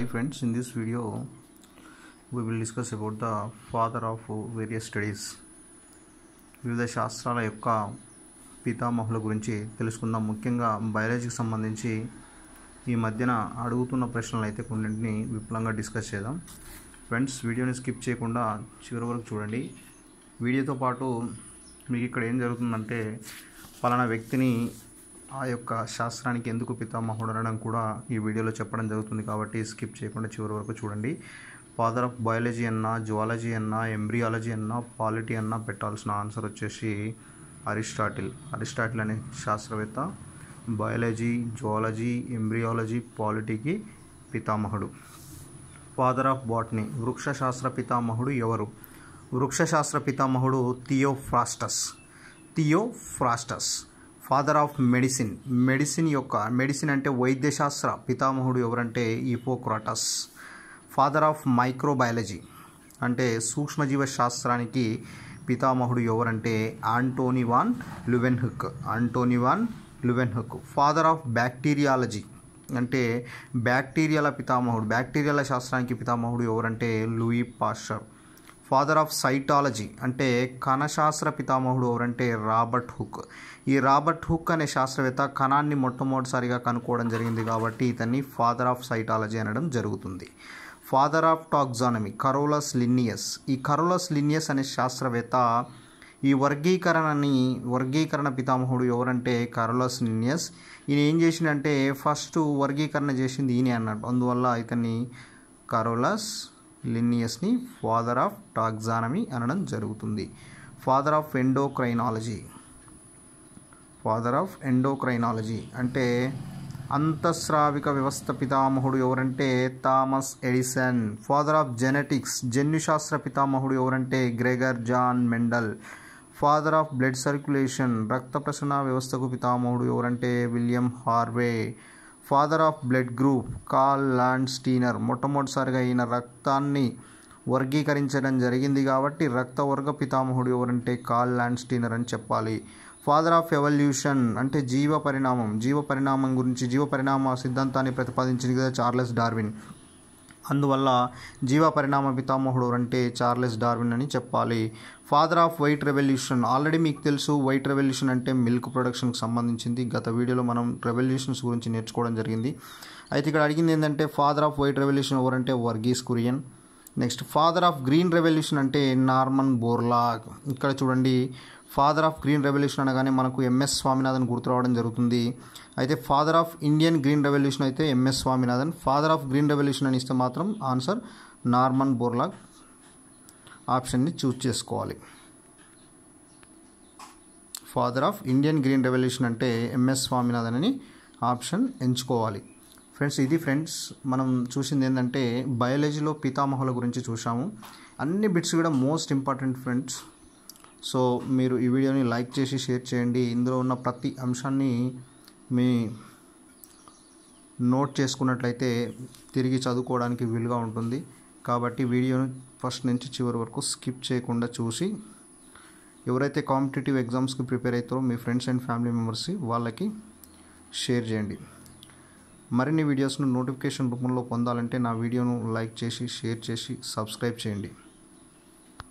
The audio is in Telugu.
hi friends in this video we will discuss about the father of various studies వివిధ శాస్త్రాల యొక్క పితామహుల గురించి తెలుసుకుందాం ముఖ్యంగా బయాలజీకి సంబంధించి ఈ మధ్యన అడుగుతున్న ప్రశ్నలు అయితే కొన్నింటిని విపులంగా డిస్కస్ చేద్దాం ఫ్రెండ్స్ వీడియోని స్కిప్ చేయకుండా చివరి వరకు చూడండి వీడియోతో పాటు మీకు ఇక్కడ ఏం జరుగుతుందంటే పలానా వ్యక్తిని ఆ యొక్క శాస్త్రానికి ఎందుకు పితామహుడు అనడం కూడా ఈ వీడియోలో చెప్పడం జరుగుతుంది కాబట్టి స్కిప్ చేయకుండా చివరి వరకు చూడండి ఫాదర్ ఆఫ్ బయాలజీ అన్న జువాలజీ అన్న ఎంబ్రియాలజీ అన్న పాలిటీ అన్న పెట్టాల్సిన ఆన్సర్ వచ్చేసి అరిస్టాటిల్ అరిస్టాటిల్ అనే శాస్త్రవేత్త బయాలజీ జువాలజీ ఎంబ్రియాలజీ పాలిటీకి పితామహుడు ఫాదర్ ఆఫ్ బాట్నీ వృక్షశాస్త్ర పితామహుడు ఎవరు వృక్షశాస్త్ర పితామహుడు Theophrastus Theophrastus father of medicine medicine యొక్క మెడిసిన్ అంటే వైద్యశాస్త్ర పితామహుడు ఎవరంటే ఇపోక్రాటస్ ఫాదర్ ఆఫ్ మైక్రోబయాలజీ అంటే సూక్ష్మజీవ శాస్త్రానికి పితామహుడు ఎవరంటే Antonie van Leeuwenhoek Antonie van Leeuwenhoek father of bacteriology అంటే బ్యాక్టీరియాల పితామహుడు బ్యాక్టీరియాల శాస్త్రానికి పితామహుడు ఎవరంటే Louis Pasteur father of cytology అంటే కణశాస్త్ర పితామహుడు ఎవరంటే రాబర్ట్ హుక్ ఈ రాబర్ట్ హుక్ అనే శాస్త్రవేత్త కణాన్ని మొట్టమొదటిసారిగా కనుక్కోవడం జరిగింది కాబట్టి ఇతన్ని ఫాదర్ ఆఫ్ సైటాలజీ అనడం జరుగుతుంది father of taxonomy Carolus Linnaeus ఈ కరోలస్ లిన్నియస్ అనే శాస్త్రవేత్త ఈ వర్గీకరణని వర్గీకరణ పితామహుడు ఎవరంటే కరోలస్ లిన్నియస్ ఈయన ఏం చేసిందంటే ఫస్ట్ వర్గీకరణ చేసింది ఈయనే అన్నాడు అందువల్ల ఇతన్ని కరోలస్ లిన్నియస్ని ఫాదర్ ఆఫ్ టాక్జానమీ అనడం జరుగుతుంది father of endocrinology father of endocrinology అంటే అంతస్రావిక వ్యవస్థ పితామహుడు ఎవరంటే Thomas Edison father of genetics జన్యుశాస్త్ర పితామహుడు ఎవరంటే Gregor John Mendel father of blood circulation రక్త ప్రసరణ వ్యవస్థకు పితామహుడు ఎవరంటే William Harvey father of blood group Karl Landsteiner మొట్టమొదటిసారిగా ఈయన రక్తాన్ని వర్గీకరించడం జరిగింది కాబట్టి రక్త వర్గ పితామహుడు ఎవరంటే కాల్ ల్యాండ్ స్టీనర్ అని చెప్పాలి ఫాదర్ ఆఫ్ ఎవల్యూషన్ అంటే జీవ పరిణామం జీవ పరిణామం గురించి జీవ పరిణామ సిద్ధాంతాన్ని ప్రతిపాదించింది కదా చార్లెస్ డార్విన్ అందువల్ల జీవ పరిణామ పితామహుడు అంటే చార్లెస్ డార్విన్ అని చెప్పాలి father of white revolution already మీకు తెలుసు వైట్ రెవల్యూషన్ అంటే మిల్క్ ప్రొడక్షన్కి సంబంధించింది గత వీడియోలో మనం రెవల్యూషన్స్ గురించి నేర్చుకోవడం జరిగింది అయితే ఇక్కడ అడిగింది ఏంటంటే ఫాదర్ ఆఫ్ వైట్ రెవల్యూషన్ ఎవరంటే Verghese Kurien next father of green revolution అంటే నార్మన్ బోర్లా ఇక్కడ చూడండి ఫాదర్ ఆఫ్ గ్రీన్ రెవల్యూషన్ అనగానే మనకు ఎంఎస్ స్వామినాథన్ గుర్తు రావడం జరుగుతుంది అయితే father of Indian green revolution అయితే M S Swaminathan father of green revolution అని ఇస్తే మాత్రం ఆన్సర్ నార్మన్ బోర్లాగ్ ఆప్షన్ని చూస్ చేసుకోవాలి father of Indian green revolution అంటే ఎంఎస్ స్వామినాథన్ అని ఆప్షన్ ఎంచుకోవాలి ఫ్రెండ్స్ ఇది ఫ్రెండ్స్ మనం చూసింది ఏంటంటే బయాలజీలో పితామహుల గురించి చూసాము అన్ని బిట్స్ కూడా మోస్ట్ ఇంపార్టెంట్ ఫ్రెండ్స్ సో మీరు ఈ వీడియోని లైక్ చేసి షేర్ చేయండి ఇందులో ఉన్న ప్రతి అంశాన్ని మీ నోట్ చేసుకున్నట్లయితే తిరిగి చదువుకోవడానికి వీలుగా ఉంటుంది కాబట్టి వీడియోను ఫస్ట్ నుంచి చివరి వరకు స్కిప్ చేయకుండా చూసి ఎవరైతే కాంపిటేటివ్ ఎగ్జామ్స్కి ప్రిపేర్ అవుతారో మీ ఫ్రెండ్స్ అండ్ ఫ్యామిలీ మెంబర్స్ వాళ్ళకి షేర్ చేయండి మరిన్ని వీడియోస్ను నోటిఫికేషన్ రూపంలో పొందాలంటే నా వీడియోను లైక్ చేసి షేర్ చేసి సబ్స్క్రైబ్ చేయండి